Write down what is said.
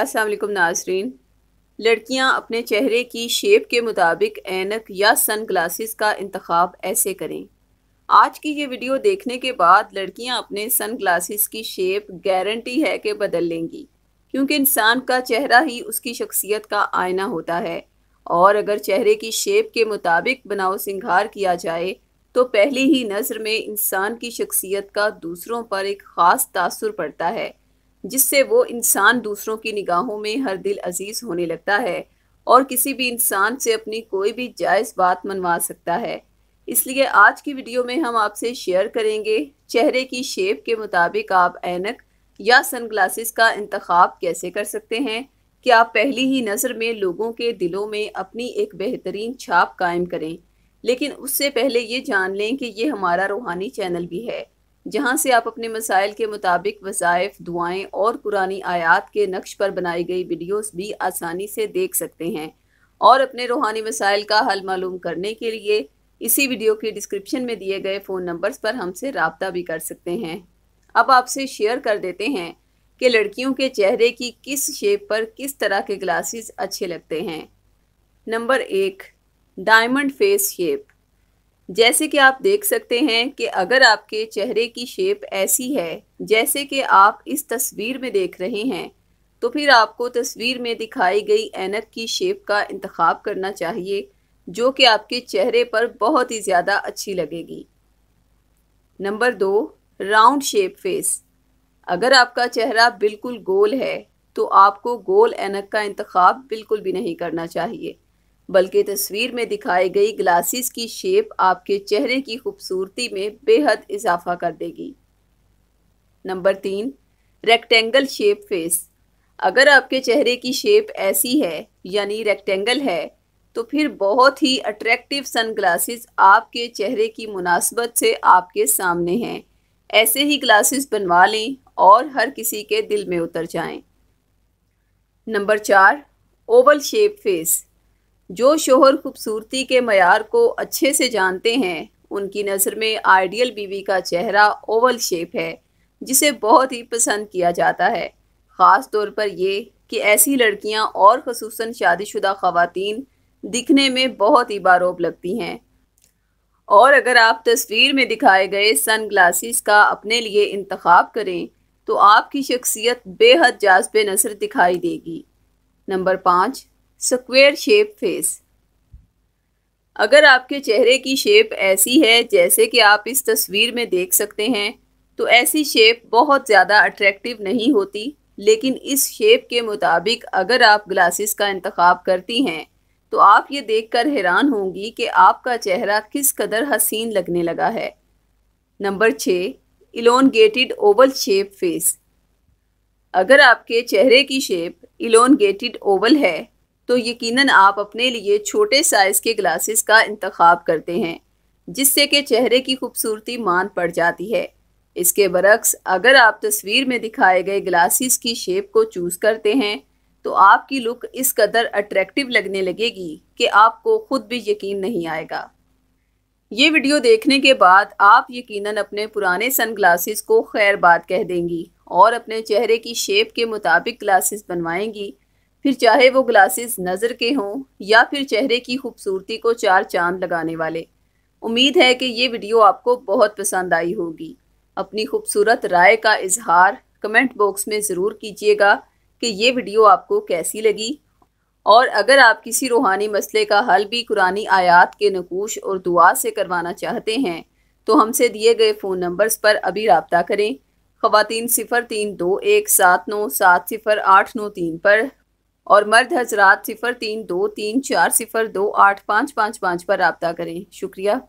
अस्सलाम नाजरीन लड़कियां अपने चेहरे की शेप के मुताबिक ऐनक या सन ग्लासेस का इंतखब ऐसे करें आज की ये वीडियो देखने के बाद लड़कियां अपने सन ग्लासेस की शेप गारंटी है कि बदल लेंगी क्योंकि इंसान का चेहरा ही उसकी शख्सियत का आयना होता है और अगर चेहरे की शेप के मुताबिक बनाव सिंगार किया जाए तो पहली ही नज़र में इंसान की शख्सियत का दूसरों पर एक ख़ास तासर पड़ता है जिससे वो इंसान दूसरों की निगाहों में हर दिल अजीज होने लगता है और किसी भी इंसान से अपनी कोई भी जायज़ बात मनवा सकता है इसलिए आज की वीडियो में हम आपसे शेयर करेंगे चेहरे की शेप के मुताबिक आप ऐनक या सनग्लासेस का इंतखाब कैसे कर सकते हैं कि आप पहली ही नज़र में लोगों के दिलों में अपनी एक बेहतरीन छाप कायम करें लेकिन उससे पहले ये जान लें कि ये हमारा रूहानी चैनल भी है जहाँ से आप अपने मसाइल के मुताबिक वजायफ़ दुआएं और पुरानी आयात के नक्श पर बनाई गई वीडियोस भी आसानी से देख सकते हैं और अपने रूहानी मसाइल का हल मालूम करने के लिए इसी वीडियो के डिस्क्रिप्शन में दिए गए फ़ोन नंबर्स पर हमसे रबता भी कर सकते हैं अब आपसे शेयर कर देते हैं कि लड़कियों के चेहरे की किस शेप पर किस तरह के ग्लासेस अच्छे लगते हैं नंबर एक डायमंड फेस शेप जैसे कि आप देख सकते हैं कि अगर आपके चेहरे की शेप ऐसी है जैसे कि आप इस तस्वीर में देख रहे हैं तो फिर आपको तस्वीर में दिखाई गई ऐनक की शेप का इंतखब करना चाहिए जो कि आपके चेहरे पर बहुत ही ज़्यादा अच्छी लगेगी नंबर दो राउंड शेप फेस अगर आपका चेहरा बिल्कुल गोल है तो आपको गोल ऐनक का इंतखब बिल्कुल भी नहीं करना चाहिए बल्कि तस्वीर में दिखाई गई ग्लासेस की शेप आपके चेहरे की खूबसूरती में बेहद इजाफा कर देगी नंबर तीन रेक्टेंगल शेप फेस अगर आपके चेहरे की शेप ऐसी है यानी रेक्टेंगल है तो फिर बहुत ही अट्रैक्टिव सन ग्लासेस आपके चेहरे की मुनासबत से आपके सामने हैं ऐसे ही ग्लासेस बनवा लें और हर किसी के दिल में उतर जाएं। नंबर चार ओवल शेप फेस जो शोहर खूबसूरती के मैार को अच्छे से जानते हैं उनकी नज़र में आइडियल बीवी का चेहरा ओवल शेप है जिसे बहुत ही पसंद किया जाता है ख़ास तौर पर यह कि ऐसी लड़कियां और खसूस शादीशुदा खवतिन दिखने में बहुत ही बारोब लगती हैं और अगर आप तस्वीर में दिखाए गए सन ग्लासेस का अपने लिए इंतखब करें तो आपकी शख्सियत बेहद जाजब नज़र दिखाई देगी नंबर पाँच स्क्वेयर शेप फेस अगर आपके चेहरे की शेप ऐसी है जैसे कि आप इस तस्वीर में देख सकते हैं तो ऐसी शेप बहुत ज़्यादा अट्रैक्टिव नहीं होती लेकिन इस शेप के मुताबिक अगर आप ग्लासेस का इंतखब करती हैं तो आप ये देखकर हैरान होंगी कि आपका चेहरा किस कदर हसीन लगने लगा है नंबर छः इलोंगेटेड ओवल शेप फेस अगर आपके चेहरे की शेप इलोंगेटेड ओवल है तो यकीनन आप अपने लिए छोटे साइज़ के ग्लासेस का इंतखब करते हैं जिससे कि चेहरे की खूबसूरती मान पड़ जाती है इसके बरक्स अगर आप तस्वीर में दिखाए गए ग्लासेस की शेप को चूज़ करते हैं तो आपकी लुक इस कदर अट्रैक्टिव लगने लगेगी कि आपको खुद भी यकीन नहीं आएगा ये वीडियो देखने के बाद आप यकीनन अपने पुराने सनग्लासेस को खैर बात कह देंगी और अपने चेहरे की शेप के मुताबिक ग्लासेस बनवाएंगी फिर चाहे वो ग्लासेस नज़र के हों या फिर चेहरे की खूबसूरती को चार चांद लगाने वाले उम्मीद है कि ये वीडियो आपको बहुत पसंद आई होगी अपनी खूबसूरत राय का इजहार कमेंट बॉक्स में ज़रूर कीजिएगा कि ये वीडियो आपको कैसी लगी और अगर आप किसी रूहानी मसले का हल भी कुरानी आयात के नकूश और दुआ से करवाना चाहते हैं तो हमसे दिए गए फ़ोन नंबर्स पर अभी रबता करें ख़वान सिफ़र तीन दो एक सात नौ सात सिफ़र आठ नौ तीन पर और मर्द हजरात सिफर तीन दो तीन चार सिफर दो आठ पाँच पाँच पाँच पर रबता करें शुक्रिया